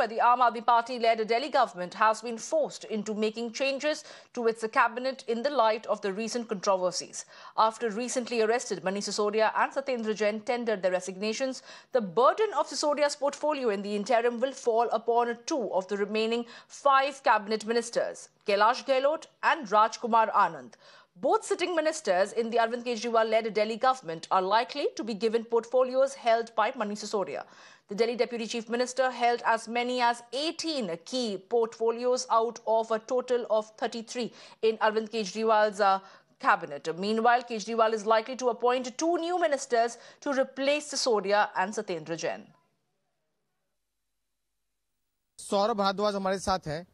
where the Aam Aadmi Party-led Delhi government has been forced into making changes to its cabinet in the light of the recent controversies. After recently arrested Manish Sisodia and Satyendra Jain tendered their resignations, the burden of Sisodia's portfolio in the interim will fall upon two of the remaining five cabinet ministers, Kailash Gehlot and Rajkumar Anand. Both sitting ministers in the Arvind Kejriwal-led Delhi government are likely to be given portfolios held by Manish Sisodia. The Delhi Deputy Chief Minister held as many as 18 key portfolios out of a total of 33 in Arvind Kejriwal's uh, cabinet. Meanwhile, Kejriwal is likely to appoint two new ministers to replace Sisodia and Satendra Jain. Saurabh Bhardwaj हमारे साथ हैं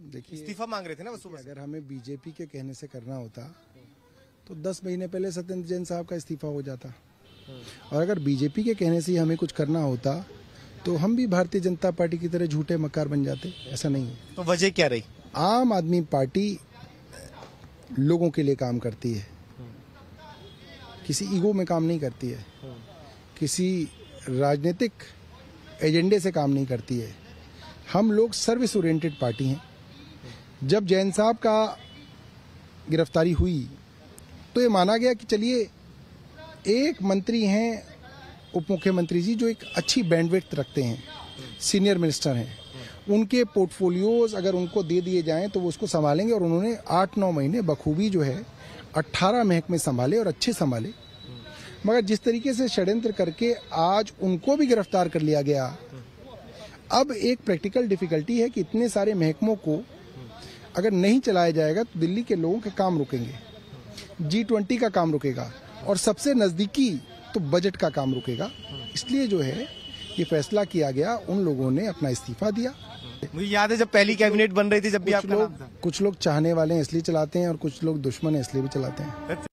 देखिए इस्तीफा मांग रहे थे ना वसु सुबह अगर हमें बीजेपी के कहने से करना होता तो दस महीने पहले सत्येंद्र जैन साहब का इस्तीफा हो जाता हम्म। और अगर बीजेपी के कहने से हमें कुछ करना होता तो हम भी भारतीय जनता पार्टी की तरह झूठे मकार बन जाते ऐसा नहीं है तो वजह क्या रही आम आदमी पार्टी लोगों के लिए काम करती है हम्म। किसी ईगो में काम नहीं करती है हम्म। किसी राजनीतिक एजेंडे से काम नहीं करती है हम लोग सर्विस ओरिएंटेड पार्टी हैं जब जैन साहब का गिरफ्तारी हुई तो ये माना गया कि चलिए एक मंत्री हैं उप मुख्यमंत्री जी जो एक अच्छी बैंडविड्थ रखते हैं सीनियर मिनिस्टर हैं उनके पोर्टफोलियोज अगर उनको दे दिए जाएं तो वो उसको संभालेंगे और उन्होंने आठ नौ महीने बखूबी जो है अट्ठारह महकमे संभाले और अच्छे संभाले मगर जिस तरीके से षड्यंत्र करके आज उनको भी गिरफ्तार कर लिया गया अब एक प्रैक्टिकल डिफिकल्टी है कि इतने सारे महकमों को अगर नहीं चलाया जाएगा तो दिल्ली के लोगों के काम रुकेंगे जी ट्वेंटी का काम रुकेगा और सबसे नज़दीकी तो बजट का काम रुकेगा इसलिए जो है ये फैसला किया गया उन लोगों ने अपना इस्तीफा दिया मुझे याद है जब पहली कैबिनेट बन रही थी जब भी आप लोग कुछ लोग चाहने वाले हैं इसलिए चलाते हैं और कुछ लोग दुश्मन हैं इसलिए भी चलाते हैं